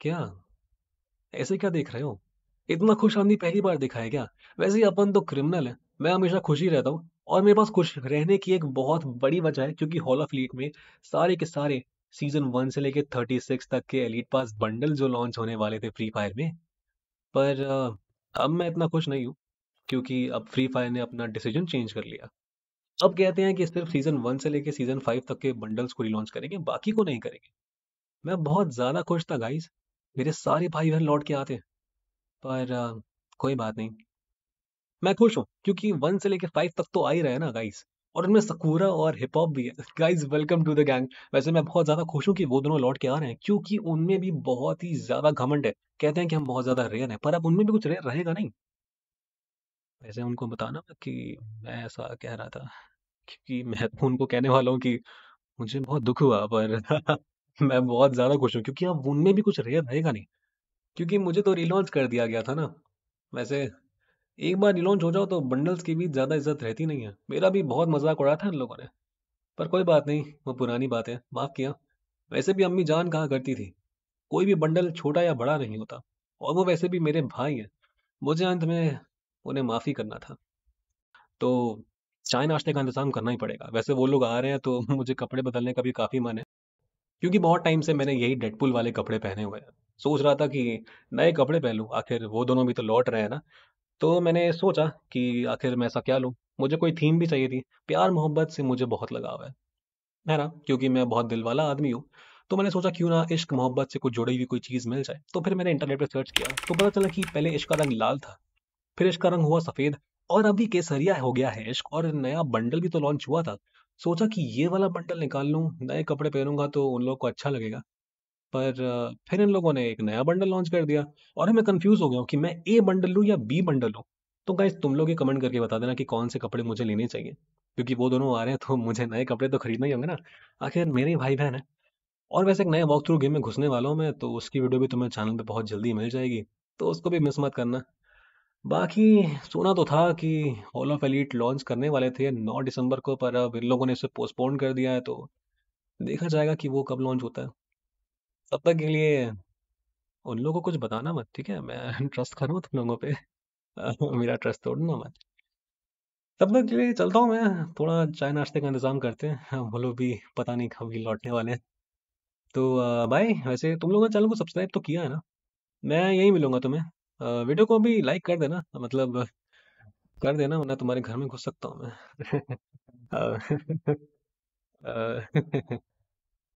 क्या ऐसे क्या देख रहे हो इतना खुश आदमी पहली बार देखा है क्या वैसे ही अपन तो क्रिमिनल है मैं हमेशा खुश ही रहता हूँ और मेरे पास खुश रहने की एक बहुत बड़ी वजह है क्योंकि हॉल ऑफ लीट में सारे के सारे सीजन वन से लेके थर्टी सिक्स तक के एलिट पास बंडल जो लॉन्च होने वाले थे फ्री फायर में पर अब मैं इतना खुश नहीं हूँ क्योंकि अब फ्री फायर ने अपना डिसीजन चेंज कर लिया अब कहते हैं कि सिर्फ सीजन वन से लेके सीजन फाइव तक के बंडल्स को रिलॉन्च करेंगे बाकी को नहीं करेंगे मैं बहुत ज़्यादा खुश था गाइस मेरे सारे भाई बहन लौट के आते पर आ, कोई बात नहीं मैं खुश हूँ क्योंकि वन से लेकर फाइव तक तो आ ही रहे हैं ना गाइस और उनमें सकूरा और हिप हॉप भी है guys welcome to the gang वैसे मैं बहुत ज़्यादा खुश हूँ कि वो दोनों लौट के आ रहे हैं क्योंकि उनमें भी बहुत ही ज़्यादा घमंड है कहते हैं कि हम बहुत ज़्यादा रेयर हैं पर अब उनमें भी कुछ रेयर रहेगा नहीं वैसे उनको बताना कि मैं ऐसा कह रहा था क्योंकि मैं उनको कहने वाला हूँ कि मुझे बहुत दुख हुआ पर मैं बहुत ज़्यादा खुश हूँ क्योंकि अब उनमें भी कुछ रेयर रहेगा नहीं क्योंकि मुझे तो रिलॉन्च कर दिया गया था ना वैसे एक बार रिलॉन्च हो जाओ तो बंडल्स की भी ज़्यादा इज्जत रहती नहीं है मेरा भी बहुत मजाक उड़ा था इन लोगों ने पर कोई बात नहीं वो पुरानी बात है माफ़ किया वैसे भी अम्मी जान कहा करती थी कोई भी बंडल छोटा या बड़ा नहीं होता और वो वैसे भी मेरे भाई हैं मुझे अंत में उन्हें माफ़ी करना था तो चाय नाश्ते का इंतजाम करना ही पड़ेगा वैसे वो लोग आ रहे हैं तो मुझे कपड़े बदलने का भी काफ़ी मन है क्योंकि बहुत टाइम से मैंने यही डेडपुल वाले कपड़े पहने हुए हैं सोच रहा था कि नए कपड़े पहन लूँ आखिर वो दोनों भी तो लौट रहे हैं ना तो मैंने सोचा कि आखिर मैं ऐसा क्या लूँ मुझे कोई थीम भी चाहिए थी प्यार मोहब्बत से मुझे बहुत लगाव है है ना क्योंकि मैं बहुत दिल वाला आदमी हूँ तो मैंने सोचा क्यों ना इश्क मोहब्बत से कुछ जुड़ी हुई कोई चीज़ मिल जाए तो फिर मैंने इंटरनेट पर सर्च किया तो पता चला कि पहले इश्क का रंग लाल था फिर इश्क का रंग हुआ सफ़ेद और अभी केसरिया हो गया है इश्क और नया बंडल भी तो लॉन्च हुआ था सोचा कि ये वाला बंडल निकाल लूँ, नए कपड़े पहनूंगा तो उन लोग को अच्छा लगेगा। पर फिर इन लोगों ने एक नया बंडल लॉन्च कर दिया और मैं कन्फ्यूज़ हो गया हूँ कि मैं ए बंडल लूँ या बी बंडल लूँ। तो गाइज़ तुम लोग ये कमेंट करके बता देना कि कौन से कपड़े मुझे लेने चाहिए, क्योंकि वो दोनों आ रहे हैं तो मुझे नए कपड़े तो खरीदने ही होंगे ना, आखिर मेरे ही भाई-बहन है और वैसे एक नए वॉक थ्रू गेम में घुसने वाला हूँ मैं, तो उसकी वीडियो भी तुम्हें चैनल पे बहुत जल्दी मिल जाएगी, तो उसको भी मिस मत करना। बाकी सुना तो था कि हॉल ऑफ एलिट लॉन्च करने वाले थे 9 दिसंबर को पर अब इन लोगों ने इसे पोस्टपोन कर दिया है तो देखा जाएगा कि वो कब लॉन्च होता है तब तक के लिए उन लोगों को कुछ बताना मत ठीक है मैं ट्रस्ट कर रहा हूँ तुम लोगों पे मेरा ट्रस्ट तोड़ना मत तब तक के लिए चलता हूँ मैं थोड़ा चाय नाश्ते का इंतज़ाम करते हैं वो लोग भी पता नहीं कब ही लौटने वाले हैं तो भाई वैसे तुम लोगों ने चैनल को सब्सक्राइब तो किया है ना मैं यहीं मिलूंगा तुम्हें वीडियो को भी लाइक कर देना मतलब कर देना वरना तुम्हारे घर में घुस सकता हूँ मैं